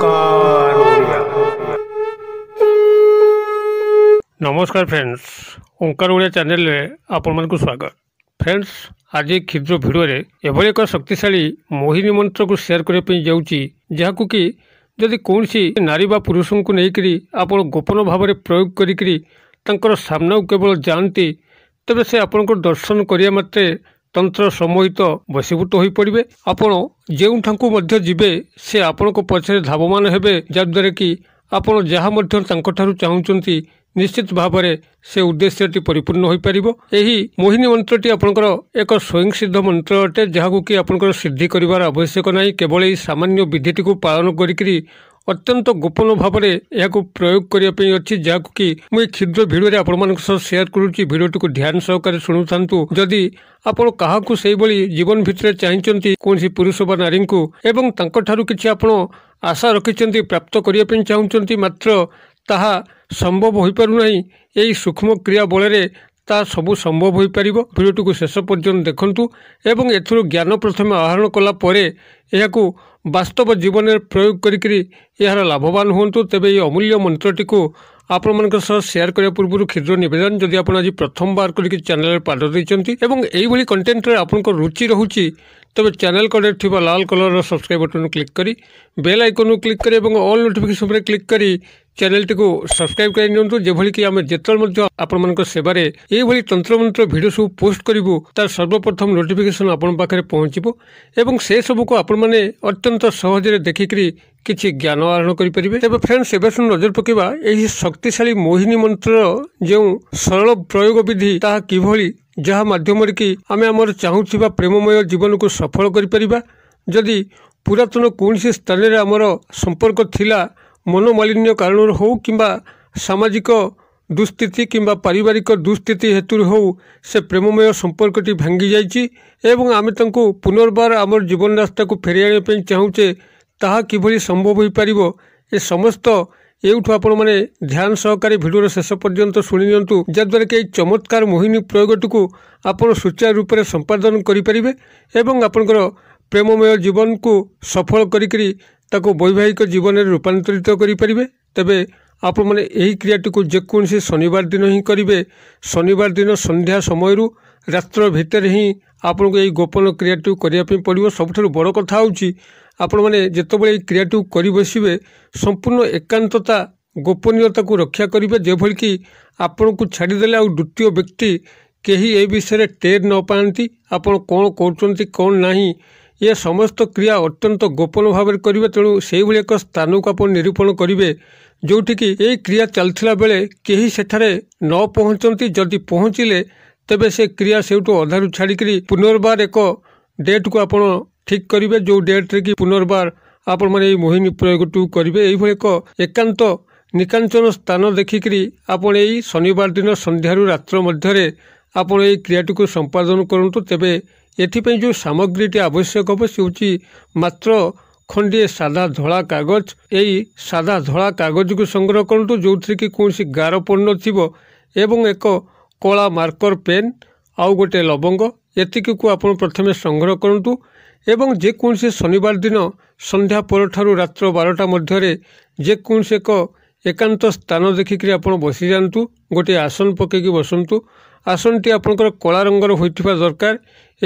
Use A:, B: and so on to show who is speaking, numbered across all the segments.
A: ନମସ୍କାର ନମସ୍କାର ଫ୍ରେଣ୍ଡସ୍ ଓଙ୍କାର ଓଡ଼ିଆ ଚ୍ୟାନେଲରେ ଆପଣମାନଙ୍କୁ ସ୍ୱାଗତ ଫ୍ରେଣ୍ଡସ୍ ଆଜି କ୍ଷୁଦ୍ର ଭିଡ଼ିଓରେ ଏଭଳି ଏକ ଶକ୍ତିଶାଳୀ ମୋହିନୀ ମନ୍ତ୍ରକୁ ସେୟାର କରିବା ପାଇଁ ଯାଉଛି ଯାହାକୁ କି ଯଦି କୌଣସି ନାରୀ ବା ପୁରୁଷଙ୍କୁ ନେଇକରି ଆପଣ ଗୋପନ ଭାବରେ ପ୍ରୟୋଗ କରିକି ତାଙ୍କର ସାମ୍ନାକୁ କେବଳ ଯାଆନ୍ତି ତେବେ ସେ ଆପଣଙ୍କର ଦର୍ଶନ କରିବା ମାତ୍ରେ ତନ୍ତ୍ର ସମୋହିତ ବଶୀଭୂତ ହୋଇପଡ଼ିବେ ଆପଣ ଯେଉଁଠାଙ୍କୁ ମଧ୍ୟ ଯିବେ ସେ ଆପଣଙ୍କ ପଛରେ ଧାବମାନ ହେବେ ଯାହାଦ୍ୱାରା କି ଆପଣ ଯାହା ମଧ୍ୟ ତାଙ୍କଠାରୁ ଚାହୁଁଛନ୍ତି ନିଶ୍ଚିତ ଭାବରେ ସେ ଉଦ୍ଦେଶ୍ୟଟି ପରିପୂର୍ଣ୍ଣ ହୋଇପାରିବ ଏହି ମୋହିନୀ ମନ୍ତ୍ରଟି ଆପଣଙ୍କର ଏକ ସ୍ୱୟଂସିଦ୍ଧ ମନ୍ତ୍ର ଅଟେ ଯାହାକୁ କି ଆପଣଙ୍କର ସିଦ୍ଧି କରିବାର ଆବଶ୍ୟକ ନାହିଁ କେବଳ ଏହି ସାମାନ୍ୟ ବିଧିଟିକୁ ପାଳନ କରିକିରି ଅତ୍ୟନ୍ତ ଗୋପନ ଭାବରେ ଏହାକୁ ପ୍ରୟୋଗ କରିବା ପାଇଁ ଅଛି ଯାହାକୁ କି ମୁଁ ଏହି କ୍ଷୁଦ୍ର ଭିଡ଼ିଓରେ ଆପଣମାନଙ୍କ ସହ ସେୟାର କରୁଛି ଭିଡ଼ିଓଟିକୁ ଧ୍ୟାନ ସହକାରେ ଶୁଣୁଥାନ୍ତୁ ଯଦି ଆପଣ କାହାକୁ ସେହିଭଳି ଜୀବନ ଭିତରେ ଚାହିଁଛନ୍ତି କୌଣସି ପୁରୁଷ ବା ନାରୀଙ୍କୁ ଏବଂ ତାଙ୍କଠାରୁ କିଛି ଆପଣ ଆଶା ରଖିଛନ୍ତି ପ୍ରାପ୍ତ କରିବା ପାଇଁ ଚାହୁଁଛନ୍ତି ମାତ୍ର ତାହା ସମ୍ଭବ ହୋଇପାରୁନାହିଁ ଏହି ସୂକ୍ଷ୍ମ କ୍ରିୟା ବଳରେ ତାହା ସବୁ ସମ୍ଭବ ହୋଇପାରିବ ଭିଡ଼ିଓଟିକୁ ଶେଷ ପର୍ଯ୍ୟନ୍ତ ଦେଖନ୍ତୁ ଏବଂ ଏଥିରୁ ଜ୍ଞାନ ପ୍ରଥମେ ଆହରଣ କଲା ପରେ ଏହାକୁ ବାସ୍ତବ ଜୀବନରେ ପ୍ରୟୋଗ କରିକିରି ଏହାର ଲାଭବାନ ହୁଅନ୍ତୁ ତେବେ ଏହି ଅମୂଲ୍ୟ ମନ୍ତ୍ରଟିକୁ ଆପଣମାନଙ୍କ ସହ ସେୟାର କରିବା ପୂର୍ବରୁ କ୍ଷୁଦ୍ର ନିବେଦନ ଯଦି ଆପଣ ଆଜି ପ୍ରଥମବାର କରିକି ଚ୍ୟାନେଲରେ ପାଦ ଦେଇଛନ୍ତି ଏବଂ ଏଇଭଳି କଣ୍ଟେଣ୍ଟରେ ଆପଣଙ୍କ ରୁଚି ରହୁଛି ତେବେ ଚ୍ୟାନେଲ କଡ଼ରେ ଥିବା ଲାଲ କଲର୍ର ସବସ୍କ୍ରାଇବ୍ ବଟନ୍ କ୍ଲିକ୍ କରି ବେଲ୍ ଆଇକନ୍କୁ କ୍ଲିକ୍ କରି ଏବଂ ଅଲ୍ ନୋଟିଫିକେସନ୍ ଉପରେ କ୍ଲିକ୍ କରି ଚ୍ୟାନେଲଟିକୁ ସବସ୍କ୍ରାଇବ୍ କରି ନିଅନ୍ତୁ ଯେଭଳିକି ଆମେ ଯେତେବେଳେ ମଧ୍ୟ ଆପଣମାନଙ୍କ ସେବାରେ ଏଇଭଳି ତନ୍ତ୍ରମନ୍ତ୍ର ଭିଡ଼ିଓ ସବୁ ପୋଷ୍ଟ କରିବୁ ତାର ସର୍ବପ୍ରଥମ ନୋଟିଫିକେସନ୍ ଆପଣଙ୍କ ପାଖରେ ପହଞ୍ଚିବ ଏବଂ ସେସବୁକୁ ଆପଣମାନେ ଅତ୍ୟନ୍ତ ସହଜରେ ଦେଖିକରି କିଛି ଜ୍ଞାନ ଆହରଣ କରିପାରିବେ ତେବେ ଫ୍ରେଣ୍ଡସ୍ ଏବେ ଶୁଣ ନଜର ପକାଇବା ଏହି ଶକ୍ତିଶାଳୀ ମୋହିନୀ ମନ୍ତ୍ରର ଯେଉଁ ସରଳ ପ୍ରୟୋଗ ବିଧି ତାହା କିଭଳି ଯାହା ମାଧ୍ୟମରେ କି ଆମେ ଆମର ଚାହୁଁଥିବା ପ୍ରେମମୟ ଜୀବନକୁ ସଫଳ କରିପାରିବା ଯଦି ପୁରାତନ କୌଣସି ସ୍ଥାନରେ ଆମର ସମ୍ପର୍କ ଥିଲା ମନୋମାଳିନ୍ୟ କାରଣରୁ ହେଉ କିମ୍ବା ସାମାଜିକ ଦୁଃସ୍ଥିତି କିମ୍ବା ପାରିବାରିକ ଦୁଃସ୍ଥିତି ହେତୁରୁ ହେଉ ସେ ପ୍ରେମମୟ ସମ୍ପର୍କଟି ଭାଙ୍ଗି ଯାଇଛି ଏବଂ ଆମେ ତାଙ୍କୁ ପୁନର୍ବାର ଆମର ଜୀବନ ରାସ୍ତାକୁ ଫେରାଇ ଆଣିବା ପାଇଁ ଚାହୁଁଛେ ତାହା କିଭଳି ସମ୍ଭବ ହୋଇପାରିବ ଏ ସମସ୍ତ ଏଇଠୁ ଆପଣମାନେ ଧ୍ୟାନ ସହକାରେ ଭିଡ଼ିଓର ଶେଷ ପର୍ଯ୍ୟନ୍ତ ଶୁଣି ନିଅନ୍ତୁ ଯାଦ୍ୱାରା କି ଏହି ଚମତ୍କାର ମୋହିନୀ ପ୍ରୟୋଗଟିକୁ ଆପଣ ସୁଚାରୁ ରୂପରେ ସମ୍ପାଦନ କରିପାରିବେ ଏବଂ ଆପଣଙ୍କର ପ୍ରେମମୟ ଜୀବନକୁ ସଫଳ କରିକି ତାକୁ ବୈବାହିକ ଜୀବନରେ ରୂପାନ୍ତରିତ କରିପାରିବେ ତେବେ ଆପଣମାନେ ଏହି କ୍ରିୟାଟିକୁ ଯେକୌଣସି ଶନିବାର ଦିନ ହିଁ କରିବେ ଶନିବାର ଦିନ ସନ୍ଧ୍ୟା ସମୟରୁ ରାତ୍ର ଭିତରେ ହିଁ ଆପଣଙ୍କୁ ଏହି ଗୋପନ କ୍ରିୟାଟିକୁ କରିବା ପାଇଁ ପଡ଼ିବ ସବୁଠାରୁ ବଡ଼ କଥା ହେଉଛି ଆପଣମାନେ ଯେତେବେଳେ ଏଇ କ୍ରିୟାଟିକୁ କରି ବସିବେ ସମ୍ପୂର୍ଣ୍ଣ ଏକାନ୍ତତା ଗୋପନୀୟତାକୁ ରକ୍ଷା କରିବେ ଯେଭଳି ଆପଣଙ୍କୁ ଛାଡ଼ିଦେଲେ ଆଉ ଦ୍ୱିତୀୟ ବ୍ୟକ୍ତି କେହି ଏ ବିଷୟରେ ଟେର୍ ନ ପାଆନ୍ତି ଆପଣ କ'ଣ କରୁଛନ୍ତି କ'ଣ ନାହିଁ ଏ ସମସ୍ତ କ୍ରିୟା ଅତ୍ୟନ୍ତ ଗୋପନ ଭାବରେ କରିବେ ତେଣୁ ସେଇଭଳି ଏକ ସ୍ଥାନକୁ ଆପଣ ନିରୂପଣ କରିବେ ଯେଉଁଠିକି ଏହି କ୍ରିୟା ଚାଲିଥିଲା ବେଳେ କେହି ସେଠାରେ ନ ପହଞ୍ଚନ୍ତି ଯଦି ପହଞ୍ଚିଲେ ତେବେ ସେ କ୍ରିୟା ସେଇଠୁ ଅଧାରୁ ଛାଡ଼ିକରି ପୁନର୍ବାର ଏକ ଡେଟ୍କୁ ଆପଣ ଠିକ୍ କରିବେ ଯେଉଁ ଡେଟ୍ରେ କି ପୁନର୍ବାର ଆପଣମାନେ ଏହି ମୋହିନୀ ପ୍ରୟୋଗଟିକୁ କରିବେ ଏହିଭଳି ଏକ ଏକାନ୍ତ ନିକାଞ୍ଚନ ସ୍ଥାନ ଦେଖିକରି ଆପଣ ଏହି ଶନିବାର ଦିନ ସନ୍ଧ୍ୟାରୁ ରାତ୍ର ମଧ୍ୟରେ ଆପଣ ଏହି କ୍ରିୟାଟିକୁ ସମ୍ପାଦନ କରନ୍ତୁ ତେବେ ଏଥିପାଇଁ ଯେଉଁ ସାମଗ୍ରୀଟି ଆବଶ୍ୟକ ହେବ ସେ ହେଉଛି ମାତ୍ର ଖଣ୍ଡିଏ ସାଧା ଧଳା କାଗଜ ଏହି ସାଧା ଧଳା କାଗଜକୁ ସଂଗ୍ରହ କରନ୍ତୁ ଯେଉଁଥିରେ କି କୌଣସି ଗାର ପଡ଼ୁ ନଥିବ ଏବଂ ଏକ କଳା ମାର୍କର ପେନ୍ ଆଉ ଗୋଟିଏ ଲବଙ୍ଗ ଏତିକିକୁ ଆପଣ ପ୍ରଥମେ ସଂଗ୍ରହ କରନ୍ତୁ ଏବଂ ଯେକୌଣସି ଶନିବାର ଦିନ ସନ୍ଧ୍ୟା ପରଠାରୁ ରାତ୍ର ବାରଟା ମଧ୍ୟରେ ଯେକୌଣସି ଏକ ଏକାନ୍ତ ସ୍ଥାନ ଦେଖିକରି ଆପଣ ବସିଯାଆନ୍ତୁ ଗୋଟିଏ ଆସନ ପକାଇକି ବସନ୍ତୁ ଆସନଟି ଆପଣଙ୍କର କଳା ରଙ୍ଗର ହୋଇଥିବା ଦରକାର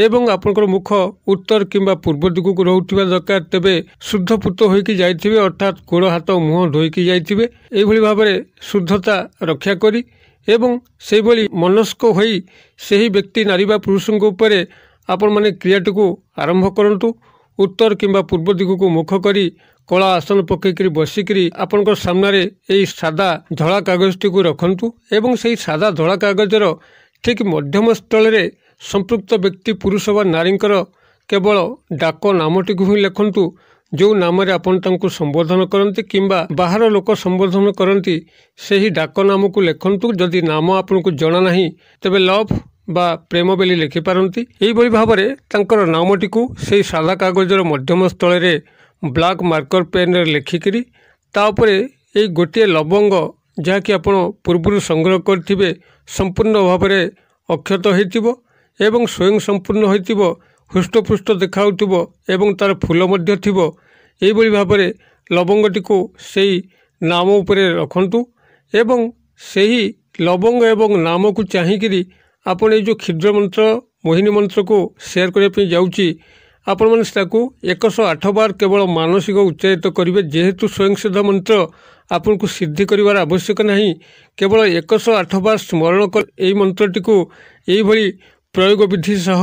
A: ଏବଂ ଆପଣଙ୍କର ମୁଖ ଉତ୍ତର କିମ୍ବା ପୂର୍ବ ଦିଗକୁ ରହୁଥିବା ଦରକାର ତେବେ ଶୁଦ୍ଧପୂତ ହୋଇକି ଯାଇଥିବେ ଅର୍ଥାତ୍ ଗୋଡ଼ ହାତ ମୁହଁ ଧୋଇକି ଯାଇଥିବେ ଏଇଭଳି ଭାବରେ ଶୁଦ୍ଧତା ରକ୍ଷା କରି ଏବଂ ସେହିଭଳି ମନସ୍କ ହୋଇ ସେହି ବ୍ୟକ୍ତି ନାରୀ ବା ପୁରୁଷଙ୍କ ଉପରେ ଆପଣମାନେ କ୍ରିୟାଟିକୁ ଆରମ୍ଭ କରନ୍ତୁ ଉତ୍ତର କିମ୍ବା ପୂର୍ବ ଦିଗକୁ ମୁଖ କରି କଳା ଆସନ ପକାଇକରି ବସିକରି ଆପଣଙ୍କ ସାମ୍ନାରେ ଏହି ସାଦା ଧଳା କାଗଜଟିକୁ ରଖନ୍ତୁ ଏବଂ ସେହି ସାଦା ଧଳା କାଗଜର ଠିକ୍ ମଧ୍ୟମ ସ୍ଥଳରେ ସମ୍ପୃକ୍ତ ବ୍ୟକ୍ତି ପୁରୁଷ ବା ନାରୀଙ୍କର କେବଳ ଡାକ ନାମଟିକୁ ହିଁ ଲେଖନ୍ତୁ ଯେଉଁ ନାମରେ ଆପଣ ତାଙ୍କୁ ସମ୍ବୋଧନ କରନ୍ତି କିମ୍ବା ବାହାର ଲୋକ ସମ୍ବୋଧନ କରନ୍ତି ସେହି ଡାକ ନାମକୁ ଲେଖନ୍ତୁ ଯଦି ନାମ ଆପଣଙ୍କୁ ଜଣାନାହିଁ ତେବେ ଲଭ୍ ବା ପ୍ରେମ ବୋଲି ଲେଖିପାରନ୍ତି ଏହିଭଳି ଭାବରେ ତାଙ୍କର ନାମଟିକୁ ସେହି ସାଧା କାଗଜର ମଧ୍ୟମ ସ୍ଥଳରେ ବ୍ଲାକ୍ ମାର୍କର ପେନ୍ରେ ଲେଖିକରି ତା ଉପରେ ଏହି ଗୋଟିଏ ଲବଙ୍ଗ ଯାହାକି ଆପଣ ପୂର୍ବରୁ ସଂଗ୍ରହ କରିଥିବେ ସମ୍ପୂର୍ଣ୍ଣ ଭାବରେ ଅକ୍ଷତ ହୋଇଥିବ ଏବଂ ସ୍ୱୟଂ ସମ୍ପୂର୍ଣ୍ଣ ହୋଇଥିବ ହୃଷ୍ଟପୃଷ୍ଟ ଦେଖାଉଥିବ ଏବଂ ତା'ର ଫୁଲ ମଧ୍ୟ ଥିବ ଏହିଭଳି ଭାବରେ ଲବଙ୍ଗଟିକୁ ସେହି ନାମ ଉପରେ ରଖନ୍ତୁ ଏବଂ ସେହି ଲବଙ୍ଗ ଏବଂ ନାମକୁ ଚାହିଁକିରି ଆପଣ ଏଇ ଯେଉଁ କ୍ଷୁଦ୍ର ମନ୍ତ୍ର ମୋହିନୀ ମନ୍ତ୍ରକୁ ସେୟାର କରିବା ପାଇଁ ଯାଉଛି ଆପଣମାନେ ତାକୁ ଏକଶହ ଆଠ ବାର କେବଳ ମାନସିକ ଉଚ୍ଚାରିତ କରିବେ ଯେହେତୁ ସ୍ୱୟଂସିଦ୍ଧ ମନ୍ତ୍ର ଆପଣଙ୍କୁ ସିଦ୍ଧି କରିବାର ଆବଶ୍ୟକ ନାହିଁ କେବଳ ଏକଶହ ଆଠ ବାର ସ୍ମରଣ ଏହି ମନ୍ତ୍ରଟିକୁ ଏହିଭଳି ପ୍ରୟୋଗ ବିଧି ସହ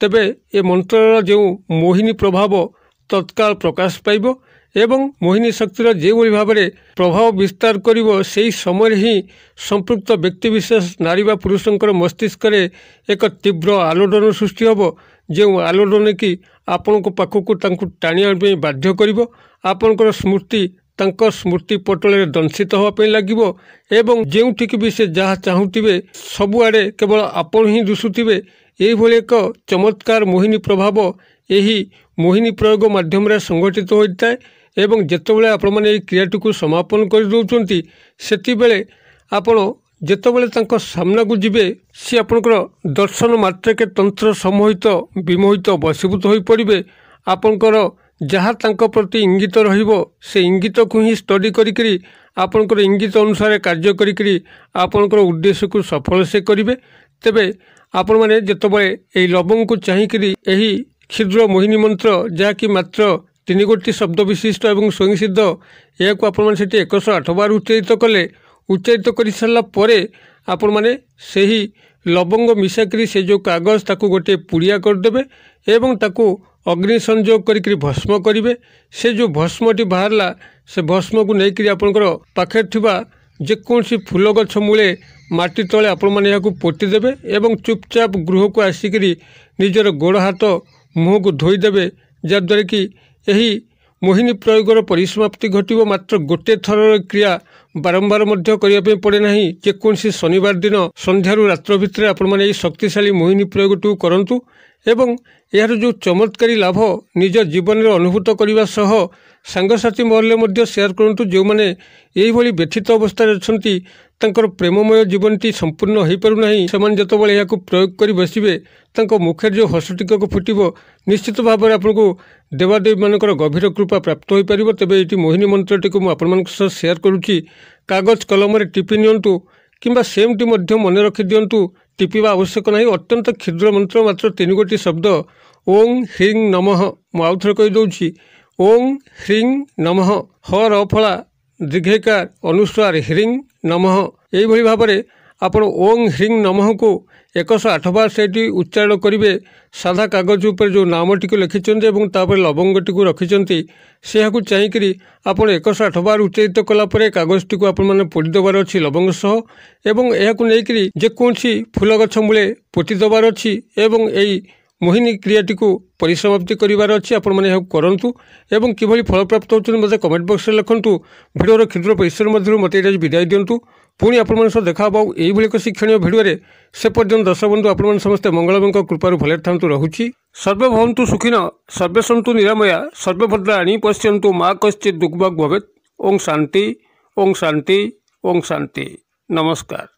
A: ତେବେ ଏ ମନ୍ତ୍ରର ଯେଉଁ ମୋହିନୀ ପ୍ରଭାବ ତତ୍କାଳ ପ୍ରକାଶ ପାଇବ ଏବଂ ମୋହିନୀ ଶକ୍ତିର ଯେଉଁଭଳି ଭାବରେ ପ୍ରଭାବ ବିସ୍ତାର କରିବ ସେହି ସମୟରେ ହିଁ ସମ୍ପୃକ୍ତ ବ୍ୟକ୍ତିବିଶେଷ ନାରୀ ବା ପୁରୁଷଙ୍କର ମସ୍ତିଷ୍କରେ ଏକ ତୀବ୍ର ଆଲୋଡ଼ନ ସୃଷ୍ଟି ହେବ ଯେଉଁ ଆଲୋଡ଼ନ କି ଆପଣଙ୍କ ପାଖକୁ ତାଙ୍କୁ ଟାଣି ଆଣିବା ପାଇଁ ବାଧ୍ୟ କରିବ ଆପଣଙ୍କର ସ୍ମୃତି ତାଙ୍କ ସ୍ମୃତି ପଟଳରେ ଦଂଶିତ ହେବା ପାଇଁ ଲାଗିବ ଏବଂ ଯେଉଁଠିକି ବି ସେ ଯାହା ଚାହୁଁଥିବେ ସବୁଆଡ଼େ କେବଳ ଆପଣ ହିଁ ଦୁଶୁଥିବେ ଏହିଭଳି ଏକ ଚମତ୍କାର ମୋହିନୀ ପ୍ରଭାବ ଏହି ମୋହିନୀ ପ୍ରୟୋଗ ମାଧ୍ୟମରେ ସଂଗଠିତ ହୋଇଥାଏ ଏବଂ ଯେତେବେଳେ ଆପଣମାନେ ଏହି କ୍ରିୟାଟିକୁ ସମାପନ କରିଦେଉଛନ୍ତି ସେତେବେଳେ ଆପଣ ଯେତେବେଳେ ତାଙ୍କ ସାମ୍ନାକୁ ଯିବେ ସେ ଆପଣଙ୍କର ଦର୍ଶନ ମାତ୍ରକେ ତନ୍ତ୍ର ସମୋହିତ ବିମୋହିତ ବଶୀଭୂତ ହୋଇପଡ଼ିବେ ଆପଣଙ୍କର ଯାହା ତାଙ୍କ ପ୍ରତି ଇଙ୍ଗିତ ରହିବ ସେ ଇଙ୍ଗିତକୁ ହିଁ ଷ୍ଟଡ଼ି କରିକିରି ଆପଣଙ୍କର ଇଙ୍ଗିତ ଅନୁସାରେ କାର୍ଯ୍ୟ କରିକିରି ଆପଣଙ୍କର ଉଦ୍ଦେଶ୍ୟକୁ ସଫଳ ସେ କରିବେ ତେବେ ଆପଣମାନେ ଯେତେବେଳେ ଏହି ଲବଙ୍ଗକୁ ଚାହିଁକିରି ଏହି କ୍ଷୁଦ୍ର ମୋହିନୀ ମନ୍ତ୍ର ଯାହାକି ମାତ୍ର ତିନି ଗୋଟି ଶବ୍ଦ ବିଶିଷ୍ଟ ଏବଂ ସ୍ୱୟଂ ସିଦ୍ଧ ଏହାକୁ ଆପଣମାନେ ସେଠି ଏକଶହ ଆଠ ବାର ଉଚ୍ଚାରିତ କଲେ ଉଚ୍ଚାରିତ କରିସାରିଲା ପରେ ଆପଣମାନେ ସେହି ଲବଙ୍ଗ ମିଶାକରି ସେ ଯେଉଁ କାଗଜ ତାକୁ ଗୋଟିଏ ପୁଡ଼ିଆ କରିଦେବେ ଏବଂ ତାକୁ ଅଗ୍ନି ସଂଯୋଗ କରିକି ଭସ୍ମ କରିବେ ସେ ଯେଉଁ ଭସ୍ମଟି ବାହାରିଲା ସେ ଭସ୍ମକୁ ନେଇକରି ଆପଣଙ୍କର ପାଖରେ ଥିବା ଯେକୌଣସି ଫୁଲ ଗଛ ମୂଳେ ମାଟି ତଳେ ଆପଣମାନେ ଏହାକୁ ପୋତିଦେବେ ଏବଂ ଚୁପଚାପ ଗୃହକୁ ଆସିକରି ନିଜର ଗୋଡ଼ ହାତ ମୁହଁକୁ ଧୋଇଦେବେ ଯାହାଦ୍ୱାରା କି ଏହି ମୋହିନୀ ପ୍ରୟୋଗର ପରିସମାପ୍ତି ଘଟିବ ମାତ୍ର ଗୋଟିଏ ଥରର କ୍ରିୟା ବାରମ୍ବାର ମଧ୍ୟ କରିବା ପାଇଁ ପଡ଼େ ନାହିଁ ଯେକୌଣସି ଶନିବାର ଦିନ ସନ୍ଧ୍ୟାରୁ ରାତ୍ର ଭିତରେ ଆପଣମାନେ ଏହି ଶକ୍ତିଶାଳୀ ମୋହିନୀ ପ୍ରୟୋଗଟିକୁ କରନ୍ତୁ ଏବଂ ଏହାର ଯେଉଁ ଚମତ୍କାରୀ ଲାଭ ନିଜ ଜୀବନରେ ଅନୁଭୂତ କରିବା ସହ ସାଙ୍ଗସାଥି ମହଲରେ ମଧ୍ୟ ସେୟାର କରନ୍ତୁ ଯେଉଁମାନେ ଏହିଭଳି ବ୍ୟଥିତ ଅବସ୍ଥାରେ ଅଛନ୍ତି ତାଙ୍କର ପ୍ରେମମୟ ଜୀବନଟି ସମ୍ପୂର୍ଣ୍ଣ ହୋଇପାରୁନାହିଁ ସେମାନେ ଯେତେବେଳେ ଏହାକୁ ପ୍ରୟୋଗ କରି ବସିବେ ତାଙ୍କ ମୁଖରେ ଯେଉଁ ହସଟିକକୁ ଫୁଟିବ ନିଶ୍ଚିତ ଭାବରେ ଆପଣଙ୍କୁ ଦେବାଦେବୀମାନଙ୍କର ଗଭୀର କୃପା ପ୍ରାପ୍ତ ହୋଇପାରିବ ତେବେ ଏଇଠି ମୋହିନୀ ମନ୍ତ୍ରଟିକୁ ମୁଁ ଆପଣମାନଙ୍କ ସହ ସେୟାର କରୁଛି କାଗଜ କଲମରେ ଟିପି ନିଅନ୍ତୁ କିମ୍ବା ସେମ୍ଟି ମଧ୍ୟ ମନେ ରଖିଦିଅନ୍ତୁ ଟିପିବା ଆବଶ୍ୟକ ନାହିଁ ଅତ୍ୟନ୍ତ କ୍ଷୁଦ୍ର ମନ୍ତ୍ର ମାତ୍ର ତିନି ଗୋଟି ଶବ୍ଦ ଓଂ ହ୍ରିଂ ନମଃ ମୁଁ ଆଉଥରେ କହିଦେଉଛି ଓଂ ହ୍ରିଂ ନମଃ ହ ରଫଳା ଦୀର୍ଘିକାର ଅନୁସ୍ୱାର ହ୍ରିଂ ନମଃ ଏହିଭଳି ଭାବରେ ଆପଣ ଓଂ ହ୍ରିଂ ନମଃକୁ ଏକଶହ ଆଠ ବାର ସେଇଠି ଉଚ୍ଚାରଣ କରିବେ ସାଧା କାଗଜ ଉପରେ ଯେଉଁ ନାମଟିକୁ ଲେଖିଛନ୍ତି ଏବଂ ତାପରେ ଲବଙ୍ଗଟିକୁ ରଖିଛନ୍ତି ସେ ଏହାକୁ ଚାହିଁକିରି ଆପଣ ଏକଶହ ଆଠ ବାର ଉଚ୍ଚାରିତ କଲା ପରେ କାଗଜଟିକୁ ଆପଣମାନେ ପୋଡ଼ି ଦେବାର ଅଛି ଲବଙ୍ଗ ସହ ଏବଂ ଏହାକୁ ନେଇକରି ଯେକୌଣସି ଫୁଲ ଗଛ ମୂଳେ ପୋତି ଦେବାର ଅଛି ଏବଂ ଏହି ମୋହିନୀ କ୍ରିୟାଟିକୁ ପରିସମାପ୍ତି କରିବାର ଅଛି ଆପଣମାନେ ଏହାକୁ କରନ୍ତୁ ଏବଂ କିଭଳି ଫଳପ୍ରାପ୍ତ ହେଉଛନ୍ତି ମୋତେ କମେଣ୍ଟ ବକ୍ସରେ ଲେଖନ୍ତୁ ଭିଡ଼ିଓର କ୍ଷୁଦ୍ର ପରିଶ୍ରମ ମଧ୍ୟରୁ ମୋତେ ଏଇଟା ବିଦାୟ ଦିଅନ୍ତୁ ପୁଣି ଆପଣମାନଙ୍କ ସହ ଦେଖା ହେବ ଆଉ ଏଇଭଳି ଏକ ଶିକ୍ଷଣୀୟ ଭିଡ଼ିଓରେ ସେ ପର୍ଯ୍ୟନ୍ତ ଦର୍ଶବନ୍ଧୁ ଆପଣମାନେ ସମସ୍ତେ ମଙ୍ଗଳମୟଙ୍କ କୃପାରୁ ଭଲରେ ଥାନ୍ତୁ ରହୁଛି ସର୍ବଭବନ୍ତୁ ସୁଖୀନ ସର୍ବେଶନ୍ତୁ ନିରାମୟା ସର୍ବଭଦ୍ରା ଆଣି ପଶ୍ୟନ୍ତୁ ମା କଶ୍ଚିତ୍ ଦୁଗ୍ବାଗ୍ ଭବେତ୍ ଓଂ ଶାନ୍ତି ଓଂ ଶାନ୍ତି ଓଂ ଶାନ୍ତି ନମସ୍କାର